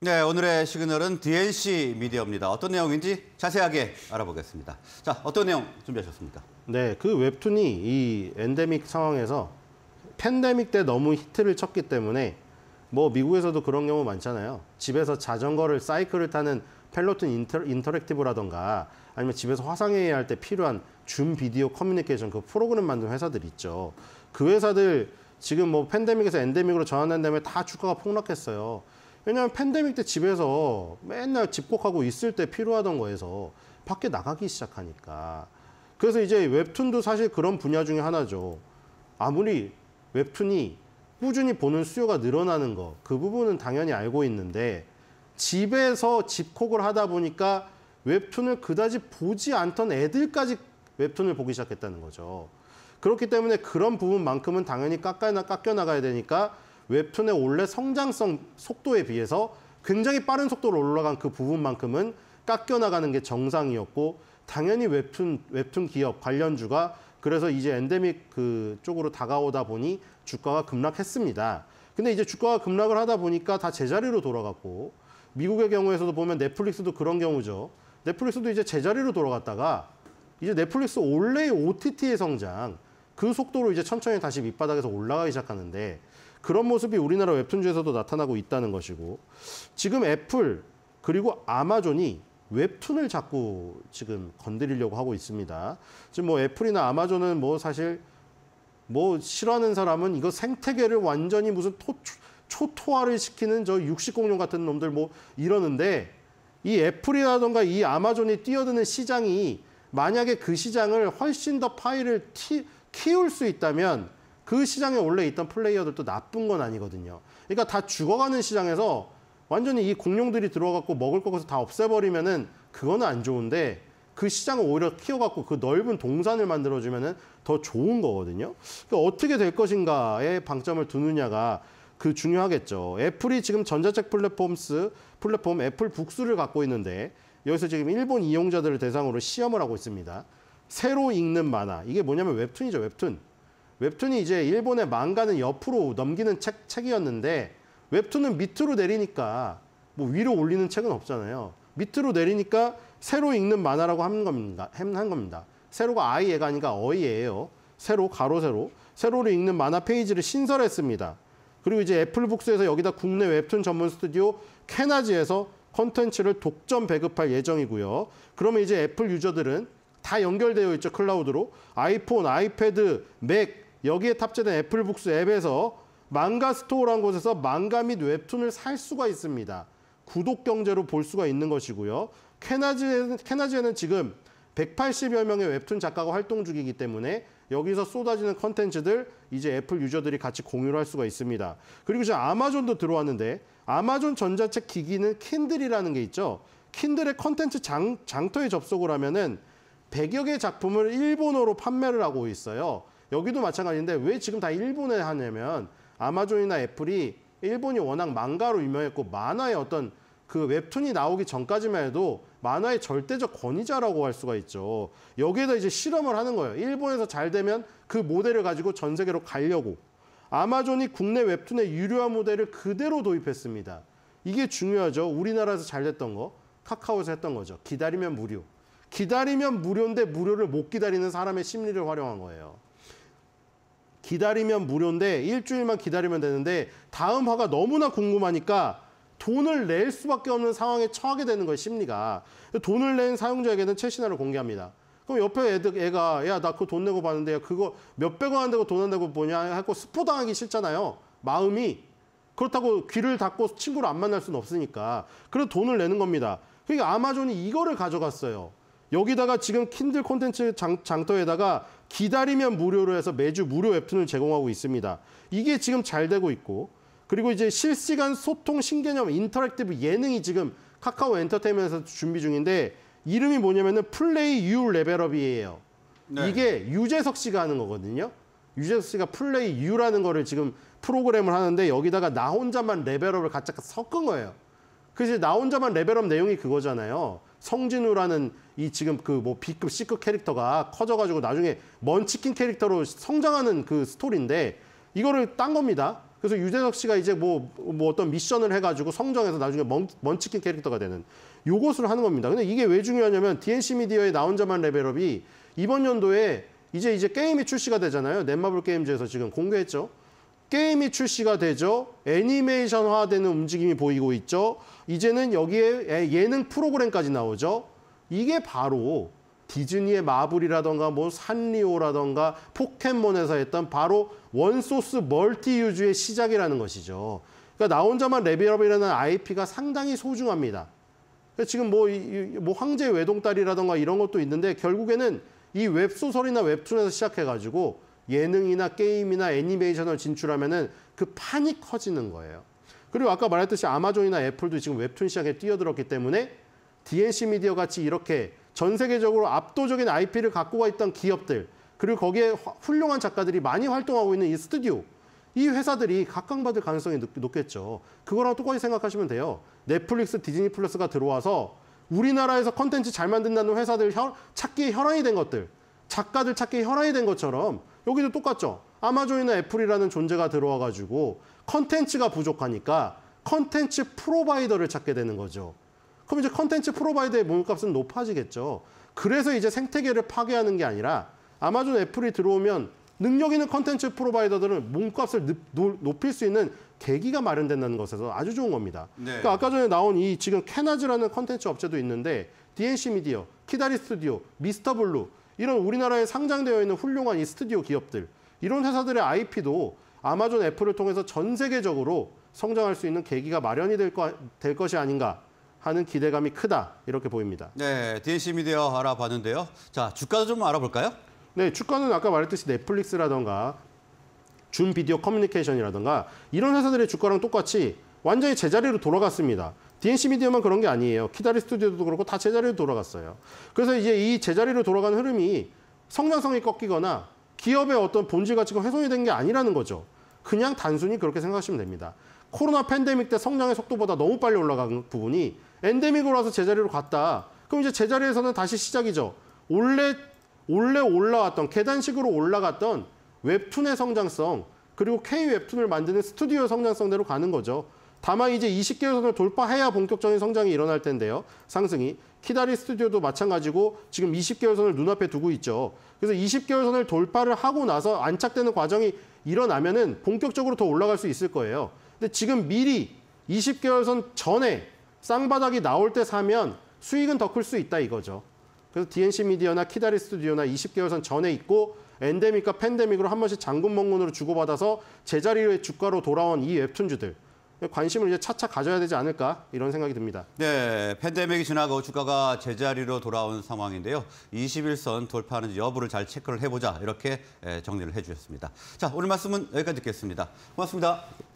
네, 오늘의 시그널은 DNC 미디어입니다. 어떤 내용인지 자세하게 알아보겠습니다. 자, 어떤 내용 준비하셨습니까? 네, 그 웹툰이 이 엔데믹 상황에서 팬데믹 때 너무 히트를 쳤기 때문에 뭐 미국에서도 그런 경우 많잖아요. 집에서 자전거를 사이클을 타는 펠로톤 인터, 인터랙티브라던가 아니면 집에서 화상회의 할때 필요한 줌 비디오 커뮤니케이션 그 프로그램 만든 회사들 있죠. 그 회사들 지금 뭐 팬데믹에서 엔데믹으로 전환된 다음에 다 주가가 폭락했어요. 왜냐하면 팬데믹 때 집에서 맨날 집콕하고 있을 때 필요하던 거에서 밖에 나가기 시작하니까. 그래서 이제 웹툰도 사실 그런 분야 중에 하나죠. 아무리 웹툰이 꾸준히 보는 수요가 늘어나는 거, 그 부분은 당연히 알고 있는데 집에서 집콕을 하다 보니까 웹툰을 그다지 보지 않던 애들까지 웹툰을 보기 시작했다는 거죠. 그렇기 때문에 그런 부분만큼은 당연히 깎아, 나 깎여나가야 되니까 웹툰의 원래 성장성 속도에 비해서 굉장히 빠른 속도로 올라간 그 부분만큼은 깎여나가는 게 정상이었고 당연히 웹툰 웹툰 기업 관련주가 그래서 이제 엔데믹 그 쪽으로 다가오다 보니 주가가 급락했습니다. 근데 이제 주가가 급락을 하다 보니까 다 제자리로 돌아갔고 미국의 경우에서도 보면 넷플릭스도 그런 경우죠. 넷플릭스도 이제 제자리로 돌아갔다가 이제 넷플릭스 원래의 OTT의 성장 그 속도로 이제 천천히 다시 밑바닥에서 올라가기 시작하는데 그런 모습이 우리나라 웹툰주에서도 나타나고 있다는 것이고 지금 애플 그리고 아마존이 웹툰을 자꾸 지금 건드리려고 하고 있습니다. 지금 뭐 애플이나 아마존은 뭐 사실 뭐 싫어하는 사람은 이거 생태계를 완전히 무슨 토, 초토화를 시키는 저 육식공룡 같은 놈들 뭐 이러는데 이 애플이라던가 이 아마존이 뛰어드는 시장이 만약에 그 시장을 훨씬 더 파이를 티, 키울 수 있다면 그 시장에 원래 있던 플레이어들도 나쁜 건 아니거든요. 그러니까 다 죽어가는 시장에서 완전히 이 공룡들이 들어와갖고 먹을 것을 다 없애버리면은 그거는 안 좋은데 그 시장을 오히려 키워갖고 그 넓은 동산을 만들어주면은 더 좋은 거거든요. 그러니까 어떻게 될 것인가에 방점을 두느냐가 그 중요하겠죠. 애플이 지금 전자책 플랫폼스 플랫폼 애플 북스를 갖고 있는데 여기서 지금 일본 이용자들을 대상으로 시험을 하고 있습니다. 새로 읽는 만화 이게 뭐냐면 웹툰이죠 웹툰. 웹툰이 이제 일본의 망가는 옆으로 넘기는 책, 책이었는데 웹툰은 밑으로 내리니까 뭐 위로 올리는 책은 없잖아요. 밑으로 내리니까 새로 읽는 만화라고 한 겁니다. 한 겁니다. 새로가 아이예가 아니라 어이예요. 새로 가로, 세로. 새로를 읽는 만화 페이지를 신설했습니다. 그리고 이제 애플북스에서 여기다 국내 웹툰 전문 스튜디오 캐나지에서 컨텐츠를 독점 배급할 예정이고요. 그러면 이제 애플 유저들은 다 연결되어 있죠, 클라우드로. 아이폰, 아이패드, 맥, 여기에 탑재된 애플북스 앱에서 망가스토어라는 곳에서 망가 및 웹툰을 살 수가 있습니다. 구독 경제로 볼 수가 있는 것이고요. 캐나지에는, 캐나지에는 지금 180여 명의 웹툰 작가가 활동 중이기 때문에 여기서 쏟아지는 컨텐츠들 이제 애플 유저들이 같이 공유를 할 수가 있습니다. 그리고 이제 아마존도 들어왔는데 아마존 전자책 기기는 킨들이라는 게 있죠. 킨들의 컨텐츠 장, 장터에 접속을 하면은 100여 개 작품을 일본어로 판매를 하고 있어요. 여기도 마찬가지인데 왜 지금 다 일본에 하냐면 아마존이나 애플이 일본이 워낙 망가로 유명했고 만화의 어떤 그 웹툰이 나오기 전까지만 해도 만화의 절대적 권위자라고 할 수가 있죠. 여기에다 이제 실험을 하는 거예요. 일본에서 잘 되면 그 모델을 가지고 전 세계로 가려고. 아마존이 국내 웹툰의 유료화 모델을 그대로 도입했습니다. 이게 중요하죠. 우리나라에서 잘 됐던 거. 카카오에서 했던 거죠. 기다리면 무료. 기다리면 무료인데 무료를 못 기다리는 사람의 심리를 활용한 거예요. 기다리면 무료인데 일주일만 기다리면 되는데 다음 화가 너무나 궁금하니까 돈을 낼 수밖에 없는 상황에 처하게 되는 거예요, 심리가. 돈을 낸 사용자에게는 최신화를 공개합니다. 그럼 옆에 애들, 애가 야, 나 그 돈 내고 봤는데 그거 몇 백 원 안 되고 돈안 내고 뭐냐 하고 스포당하기 싫잖아요. 마음이. 그렇다고 귀를 닫고 친구를 안 만날 수는 없으니까. 그래서 돈을 내는 겁니다. 그러니까 아마존이 이거를 가져갔어요. 여기다가 지금 킨들 콘텐츠 장, 장터에다가 기다리면 무료로 해서 매주 무료 웹툰을 제공하고 있습니다. 이게 지금 잘 되고 있고 그리고 이제 실시간 소통 신개념 인터랙티브 예능이 지금 카카오 엔터테인먼트에서 준비 중인데 이름이 뭐냐면은 플레이 유 레벨업이에요. 네. 이게 유재석 씨가 하는 거거든요. 유재석 씨가 플레이 유라는 거를 지금 프로그램을 하는데 여기다가 나 혼자만 레벨업을 가짝 섞은 거예요. 그래서 나 혼자만 레벨업 내용이 그거잖아요. 성진우라는 이 지금 그 뭐 B급, C급 캐릭터가 커져가지고 나중에 먼치킨 캐릭터로 성장하는 그 스토리인데 이거를 딴 겁니다. 그래서 유재석 씨가 이제 뭐, 뭐 어떤 미션을 해가지고 성장해서 나중에 먼, 먼치킨 캐릭터가 되는 요것을 하는 겁니다. 근데 이게 왜 중요하냐면 DNC 미디어의 나 혼자만 레벨업이 이번 연도에 이제 이제 게임이 출시가 되잖아요. 넷마블 게임즈에서 지금 공개했죠. 게임이 출시가 되죠. 애니메이션화되는 움직임이 보이고 있죠. 이제는 여기에 예능 프로그램까지 나오죠. 이게 바로 디즈니의 마블이라던가 뭐 산리오라던가 포켓몬에서 했던 바로 원소스 멀티 유즈의 시작이라는 것이죠. 그러니까 나 혼자만 레벨업이라는 IP가 상당히 소중합니다. 그 지금 뭐, 뭐 황제 외동딸이라던가 이런 것도 있는데 결국에는 이 웹소설이나 웹툰에서 시작해가지고 예능이나 게임이나 애니메이션을 진출하면은 그 판이 커지는 거예요. 그리고 아까 말했듯이 아마존이나 애플도 지금 웹툰 시장에 뛰어들었기 때문에 DNC 미디어 같이 이렇게 전 세계적으로 압도적인 IP를 갖고 가 있던 기업들 그리고 거기에 훌륭한 작가들이 많이 활동하고 있는 이 스튜디오 이 회사들이 각광받을 가능성이 높겠죠. 그거랑 똑같이 생각하시면 돼요. 넷플릭스, 디즈니 플러스가 들어와서 우리나라에서 컨텐츠 잘 만든다는 회사들 혈, 찾기에 혈안이 된 것들, 작가들 찾기에 혈안이 된 것처럼 여기도 똑같죠. 아마존이나 애플이라는 존재가 들어와가지고 컨텐츠가 부족하니까 컨텐츠 프로바이더를 찾게 되는 거죠. 그럼 이제 컨텐츠 프로바이더의 몸값은 높아지겠죠. 그래서 이제 생태계를 파괴하는 게 아니라 아마존 애플이 들어오면 능력 있는 컨텐츠 프로바이더들은 몸값을 높일 수 있는 계기가 마련된다는 것에서 아주 좋은 겁니다. 네. 그러니까 아까 전에 나온 이 지금 캐나즈라는 컨텐츠 업체도 있는데 DNC 미디어, 키다리 스튜디오, 미스터 블루 이런 우리나라에 상장되어 있는 훌륭한 이 스튜디오 기업들, 이런 회사들의 IP도 아마존 애플을 통해서 전 세계적으로 성장할 수 있는 계기가 마련이 될, 거, 될 것이 아닌가 하는 기대감이 크다 이렇게 보입니다. 네, DNC 미디어 알아봤는데요. 자, 주가도 좀 알아볼까요? 네, 주가는 아까 말했듯이 넷플릭스라던가 준 비디오 커뮤니케이션이라던가 이런 회사들의 주가랑 똑같이 완전히 제자리로 돌아갔습니다. DNC 미디어만 그런 게 아니에요. 키다리 스튜디오도 그렇고 다 제자리로 돌아갔어요. 그래서 이제 이 제자리로 돌아간 흐름이 성장성이 꺾이거나 기업의 어떤 본질 가치가 훼손이 된 게 아니라는 거죠. 그냥 단순히 그렇게 생각하시면 됩니다. 코로나 팬데믹 때 성장의 속도보다 너무 빨리 올라간 부분이 엔데믹으로 와서 제자리로 갔다. 그럼 이제 제자리에서는 다시 시작이죠. 원래 원래 올라왔던 계단식으로 올라갔던 웹툰의 성장성 그리고 K 웹툰을 만드는 스튜디오 성장성대로 가는 거죠. 다만 이제 20개월선을 돌파해야 본격적인 성장이 일어날 텐데요. 상승이. 키다리 스튜디오도 마찬가지고 지금 20개월선을 눈앞에 두고 있죠. 그래서 20개월선을 돌파를 하고 나서 안착되는 과정이 일어나면은 본격적으로 더 올라갈 수 있을 거예요. 근데 지금 미리 20개월선 전에 쌍바닥이 나올 때 사면 수익은 더 클 수 있다 이거죠. 그래서 DNC 미디어나 키다리 스튜디오나 20개월선 전에 있고 엔데믹과 팬데믹으로 한 번씩 장군멍군으로 주고받아서 제자리의 주가로 돌아온 이 웹툰주들 관심을 이제 차차 가져야 되지 않을까 이런 생각이 듭니다. 네, 팬데믹이 지나고 주가가 제자리로 돌아온 상황인데요. 21선 돌파하는 지 여부를 잘 체크를 해보자 이렇게 정리를 해주셨습니다. 자, 오늘 말씀은 여기까지 듣겠습니다. 고맙습니다.